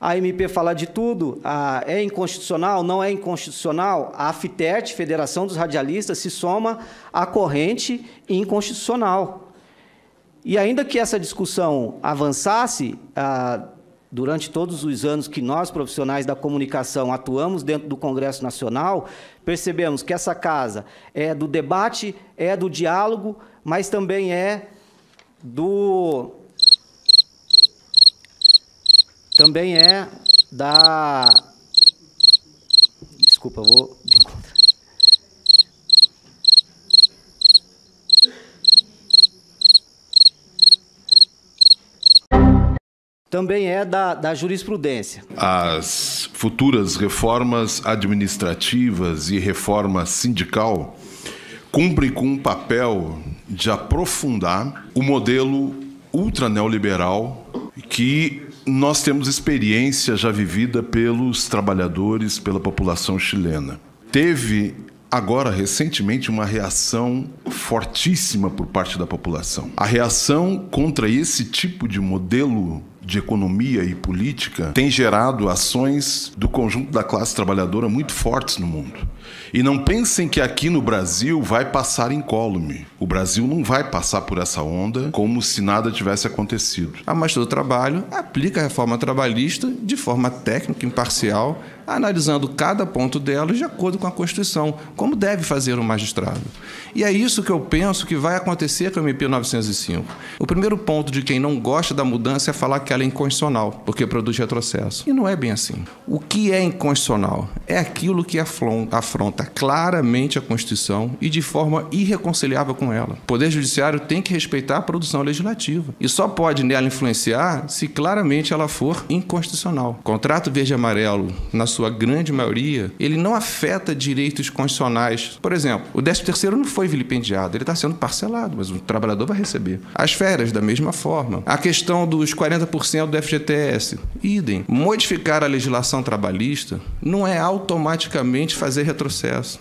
a MP fala de tudo, é inconstitucional, não é inconstitucional. A FITERT, Federação dos Radialistas, se soma à corrente inconstitucional. E ainda que essa discussão avançasse, ah, durante todos os anos que nós, profissionais da comunicação, atuamos dentro do Congresso Nacional, percebemos que essa casa é do debate, é do diálogo, mas também é do também é da. Desculpa, vou encontrar. também é da, da, jurisprudência. As futuras reformas administrativas e reforma sindical cumprem com o papel de aprofundar o modelo ultraneoliberal que nós temos experiência já vivida pelos trabalhadores, pela população chilena. Teve agora recentemente uma reação fortíssima por parte da população. A reação contra esse tipo de modelo de economia e política tem gerado ações do conjunto da classe trabalhadora muito fortes no mundo. E não pensem que aqui no Brasil vai passar incólume. O Brasil não vai passar por essa onda como se nada tivesse acontecido. A Master do Trabalho aplica a reforma trabalhista de forma técnica, imparcial, analisando cada ponto dela de acordo com a Constituição, como deve fazer um magistrado. E é isso que eu penso que vai acontecer com a MP 905. O primeiro ponto de quem não gosta da mudança é falar que aquela ela é inconstitucional, porque produz retrocesso. E não é bem assim. O que é inconstitucional? É aquilo que afronta claramente a Constituição e de forma irreconciliável com ela. O Poder Judiciário tem que respeitar a produção legislativa e só pode nela influenciar se claramente ela for inconstitucional. O contrato verde e amarelo, na sua grande maioria, ele não afeta direitos constitucionais. Por exemplo, o 13 terceiro não foi vilipendiado, ele está sendo parcelado, mas o trabalhador vai receber. As férias, da mesma forma. A questão dos 40% 30% do FGTS. Idem. Modificar a legislação trabalhista não é automaticamente fazer retrocesso.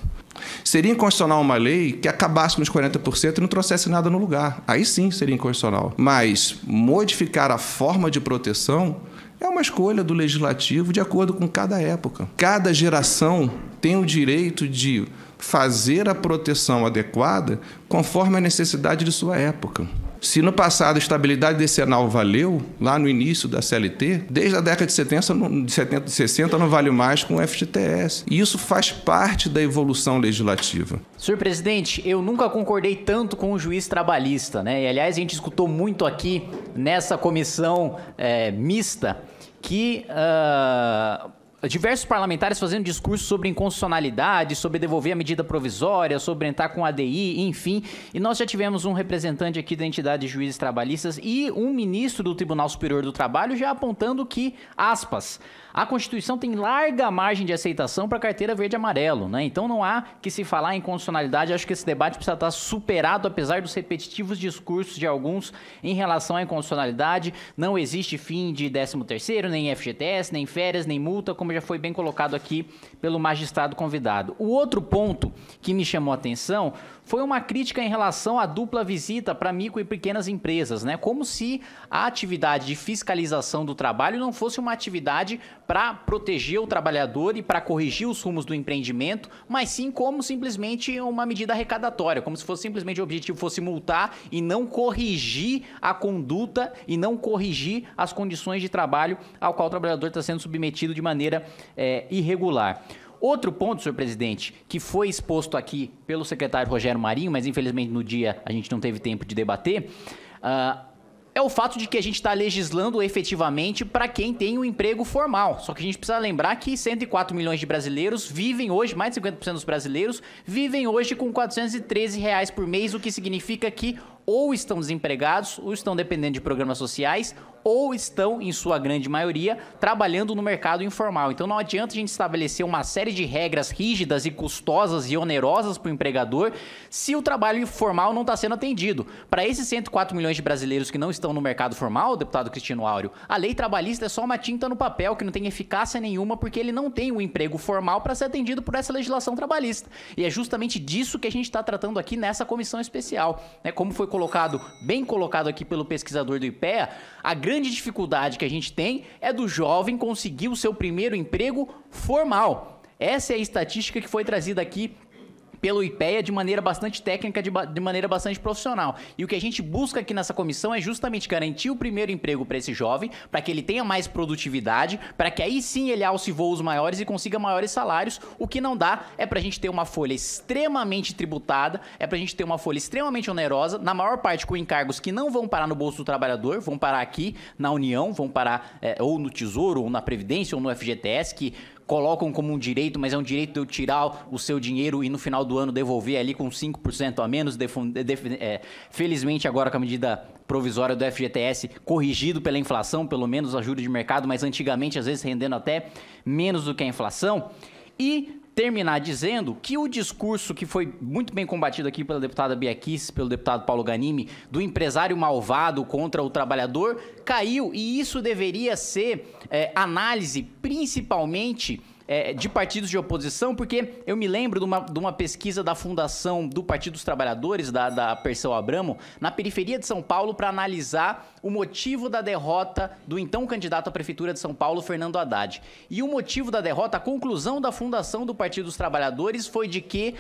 Seria inconstitucional uma lei que acabasse nos 40% e não trouxesse nada no lugar. Aí sim seria inconstitucional. Mas modificar a forma de proteção é uma escolha do legislativo de acordo com cada época. Cada geração tem o direito de fazer a proteção adequada conforme a necessidade de sua época. Se no passado a estabilidade decenal valeu, lá no início da CLT, desde a década de 70, de 70 60 não vale mais com o FGTS. E isso faz parte da evolução legislativa. Senhor presidente, eu nunca concordei tanto com o juiz trabalhista, né? E aliás, a gente escutou muito aqui nessa comissão é, mista que. Uh diversos parlamentares fazendo discurso sobre inconstitucionalidade, sobre devolver a medida provisória, sobre entrar com ADI, enfim. E nós já tivemos um representante aqui da entidade de juízes trabalhistas e um ministro do Tribunal Superior do Trabalho já apontando que, aspas, a Constituição tem larga margem de aceitação para a carteira verde e amarelo, né? Então não há que se falar em constitucionalidade. Acho que esse debate precisa estar superado, apesar dos repetitivos discursos de alguns em relação à inconstitucionalidade. Não existe fim de 13 terceiro, nem FGTS, nem férias, nem multa, como como já foi bem colocado aqui pelo magistrado convidado. O outro ponto que me chamou a atenção foi uma crítica em relação à dupla visita para micro e pequenas empresas, né? Como se a atividade de fiscalização do trabalho não fosse uma atividade para proteger o trabalhador e para corrigir os rumos do empreendimento, mas sim como simplesmente uma medida arrecadatória, como se fosse simplesmente o objetivo fosse multar e não corrigir a conduta e não corrigir as condições de trabalho ao qual o trabalhador está sendo submetido de maneira é, irregular. Outro ponto, senhor presidente, que foi exposto aqui pelo secretário Rogério Marinho, mas infelizmente no dia a gente não teve tempo de debater, uh, é o fato de que a gente está legislando efetivamente para quem tem um emprego formal. Só que a gente precisa lembrar que 104 milhões de brasileiros vivem hoje, mais de 50% dos brasileiros, vivem hoje com 413 reais por mês, o que significa que ou estão desempregados, ou estão dependendo de programas sociais, ou estão, em sua grande maioria, trabalhando no mercado informal. Então não adianta a gente estabelecer uma série de regras rígidas e custosas e onerosas para o empregador se o trabalho informal não está sendo atendido. Para esses 104 milhões de brasileiros que não estão no mercado formal, deputado Cristino Áureo, a lei trabalhista é só uma tinta no papel que não tem eficácia nenhuma porque ele não tem um emprego formal para ser atendido por essa legislação trabalhista. E é justamente disso que a gente está tratando aqui nessa comissão especial, né? Como foi colocado, bem colocado aqui pelo pesquisador do IPEA, a grande dificuldade que a gente tem é do jovem conseguir o seu primeiro emprego formal. Essa é a estatística que foi trazida aqui pelo IPEA de maneira bastante técnica, de, de, maneira bastante profissional. E o que a gente busca aqui nessa comissão é justamente garantir o primeiro emprego para esse jovem, para que ele tenha mais produtividade, para que aí sim ele alce voos maiores e consiga maiores salários. O que não dá é para a gente ter uma folha extremamente tributada, é para a gente ter uma folha extremamente onerosa, na maior parte com encargos que não vão parar no bolso do trabalhador, vão parar aqui na União, vão parar é, ou no Tesouro, ou na Previdência, ou no FGTS, que colocam como um direito, mas é um direito de eu tirar o seu dinheiro e no final do ano devolver ali com 5% a menos. É, felizmente, agora com a medida provisória do FGTS, corrigido pela inflação, pelo menos a juros de mercado, mas antigamente às vezes rendendo até menos do que a inflação. E terminar dizendo que o discurso que foi muito bem combatido aqui pela deputada Bia Kiss, pelo deputado Paulo Ganimi, do empresário malvado contra o trabalhador, caiu e isso deveria ser é, análise principalmente é, de partidos de oposição, porque eu me lembro de uma, de uma pesquisa da Fundação do Partido dos Trabalhadores, da, da Perseu Abramo, na periferia de São Paulo, para analisar o motivo da derrota do então candidato à Prefeitura de São Paulo, Fernando Haddad. E o motivo da derrota, a conclusão da Fundação do Partido dos Trabalhadores foi de que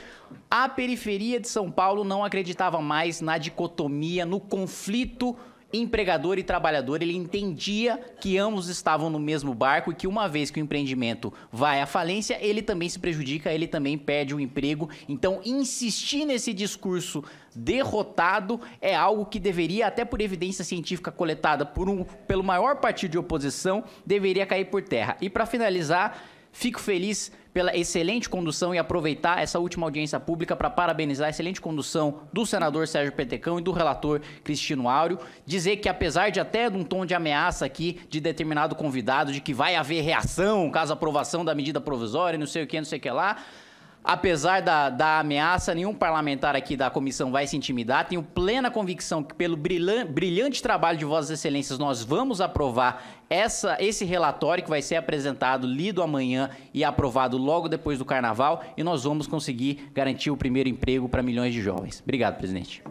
a periferia de São Paulo não acreditava mais na dicotomia, no conflito empregador e trabalhador, ele entendia que ambos estavam no mesmo barco e que uma vez que o empreendimento vai à falência, ele também se prejudica, ele também perde o emprego. Então, insistir nesse discurso derrotado é algo que deveria, até por evidência científica coletada por um, pelo maior partido de oposição, deveria cair por terra. E para finalizar, Fico feliz pela excelente condução e aproveitar essa última audiência pública para parabenizar a excelente condução do senador Sérgio Petecão e do relator Cristino Áureo. Dizer que, apesar de até de um tom de ameaça aqui de determinado convidado, de que vai haver reação caso aprovação da medida provisória, não sei o que, não sei o que lá, Apesar da, da ameaça, nenhum parlamentar aqui da comissão vai se intimidar. Tenho plena convicção que, pelo brilhante trabalho de Vossas Excelências, nós vamos aprovar essa, esse relatório que vai ser apresentado, lido amanhã e aprovado logo depois do carnaval. E nós vamos conseguir garantir o primeiro emprego para milhões de jovens. Obrigado, presidente.